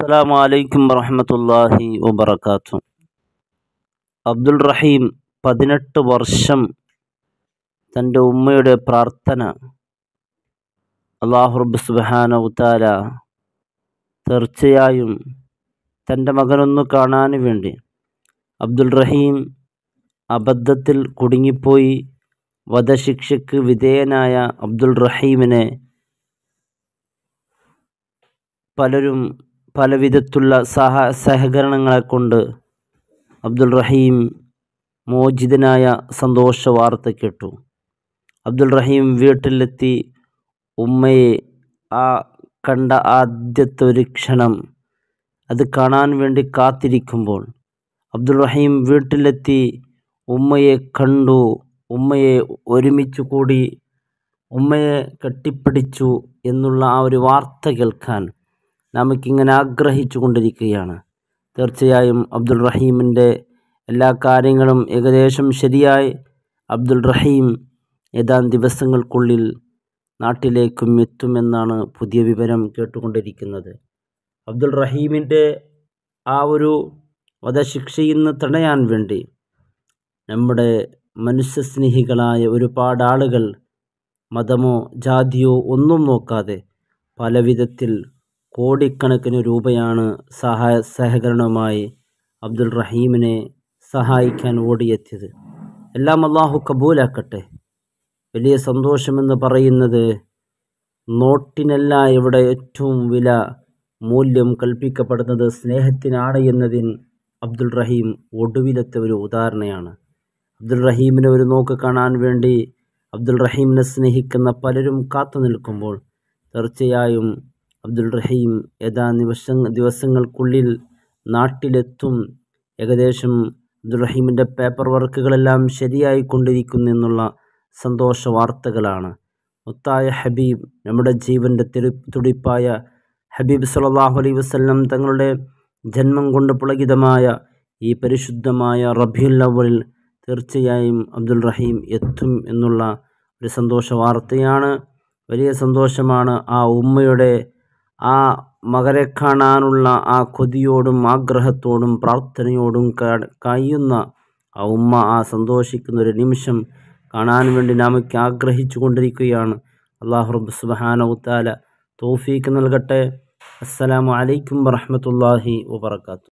അസ്സലാമു അലൈക്കും വറഹമത്തല്ലാഹി വബർക്കാത്തു അബ്ദുൽ റഹീം പതിനെട്ട് വർഷം തൻ്റെ ഉമ്മയുടെ പ്രാർത്ഥന അള്ളാഹുറബ് സുബാന ഉത്താര തീർച്ചയായും തൻ്റെ മകനൊന്ന് കാണാൻ വേണ്ടി അബ്ദുൽ റഹീം അബദ്ധത്തിൽ കുടുങ്ങിപ്പോയി വധശിക്ഷയ്ക്ക് വിധേയനായ അബ്ദുൽ റഹീമിനെ പലരും പല വിധത്തുള്ള സഹ സഹകരണങ്ങളെ കൊണ്ട് അബ്ദുൽ റഹീം മോചിതനായ സന്തോഷ വാർത്ത കേട്ടു അബ്ദുൽ റഹീം വീട്ടിലെത്തി ഉമ്മയെ ആ കണ്ട ആദ്യത്തെ ഒരു ക്ഷണം അത് കാണാൻ വേണ്ടി കാത്തിരിക്കുമ്പോൾ അബ്ദുൽ റഹീം വീട്ടിലെത്തി ഉമ്മയെ കണ്ടു ഉമ്മയെ ഒരുമിച്ച് കൂടി ഉമ്മയെ കെട്ടിപ്പിടിച്ചു എന്നുള്ള ആ ഒരു വാർത്ത കേൾക്കാൻ നമുക്കിങ്ങനെ ആഗ്രഹിച്ചു കൊണ്ടിരിക്കുകയാണ് തീർച്ചയായും അബ്ദുൾ റഹീമിൻ്റെ എല്ലാ കാര്യങ്ങളും ഏകദേശം ശരിയായി അബ്ദുൾ റഹീം ഏതാം ദിവസങ്ങൾക്കുള്ളിൽ നാട്ടിലേക്കും എത്തുമെന്നാണ് പുതിയ വിവരം കേട്ടുകൊണ്ടിരിക്കുന്നത് അബ്ദുൾ റഹീമിൻ്റെ ആ ഒരു വധശിക്ഷയിൽ നിന്ന് തടയാൻ വേണ്ടി നമ്മുടെ മനുഷ്യസ്നേഹികളായ ഒരുപാട് ആളുകൾ മതമോ ജാതിയോ ഒന്നും നോക്കാതെ പല വിധത്തിൽ കോടിക്കണക്കിന് രൂപയാണ് സഹായ സഹകരണവുമായി അബ്ദുൽ റഹീമിനെ സഹായിക്കാൻ ഓടിയെത്തിയത് എല്ലാം അള്ളാഹു കബൂലാക്കട്ടെ വലിയ സന്തോഷമെന്ന് പറയുന്നത് നോട്ടിനല്ല ഇവിടെ ഏറ്റവും വില മൂല്യം കൽപ്പിക്കപ്പെടുന്നത് സ്നേഹത്തിനാണ് എന്നതിൽ അബ്ദുൽ റഹീം ഒടുവിലത്തെ ഒരു ഉദാഹരണയാണ് അബ്ദുൽ റഹീമിനെ ഒരു നോക്ക് കാണാൻ വേണ്ടി അബ്ദുൽ റഹീമിനെ സ്നേഹിക്കുന്ന പലരും കാത്തു നിൽക്കുമ്പോൾ തീർച്ചയായും അബ്ദുൾ റഹീം ഏതാനും ദിവസ ദിവസങ്ങൾക്കുള്ളിൽ നാട്ടിലെത്തും ഏകദേശം അബ്ദുൾ റഹീമിൻ്റെ പേപ്പർ വർക്കുകളെല്ലാം ശരിയായി കൊണ്ടിരിക്കുന്നെന്നുള്ള സന്തോഷ വാർത്തകളാണ് മുത്തായ ഹബീബ് നമ്മുടെ ജീവൻ്റെ തെരു തുടിപ്പായ ഹബീബ് സലാഹു അലൈ വസ്ലം തങ്ങളുടെ ജന്മം കൊണ്ട് പുളകിതമായ ഈ പരിശുദ്ധമായ റബിയുൽ അവലിൽ തീർച്ചയായും അബ്ദുൽ റഹീം എത്തും എന്നുള്ള ഒരു സന്തോഷ വാർത്തയാണ് വലിയ സന്തോഷമാണ് ആ ഉമ്മയുടെ ആ മകരെ കാണാനുള്ള ആ കൊതിയോടും ആഗ്രഹത്തോടും പ്രാർത്ഥനയോടും കഴിയുന്ന ആ ഉമ്മ ആ സന്തോഷിക്കുന്ന ഒരു നിമിഷം കാണാൻ വേണ്ടി നമുക്ക് ആഗ്രഹിച്ചു കൊണ്ടിരിക്കുകയാണ് അള്ളാഹു റബ്ബ് സുബാനവുത്താല തോഫീക്ക് നൽകട്ടെ അസ്സലാമു അലൈക്കും വറഹമത്തല്ലാഹി വബർക്കാത്തു